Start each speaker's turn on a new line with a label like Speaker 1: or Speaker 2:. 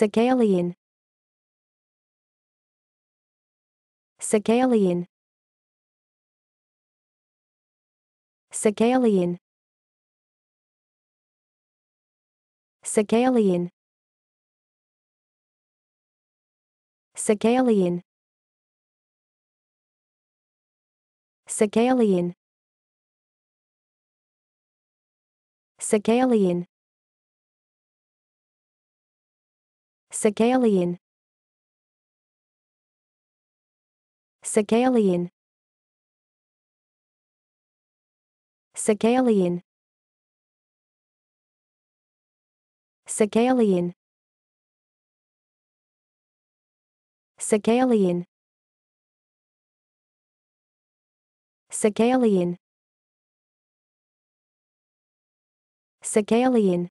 Speaker 1: Segalian Segalian Segalian Segalian Segalian Segalian Segalian Segalian Segalian Segalian Segalian Segalian Segalian Segalian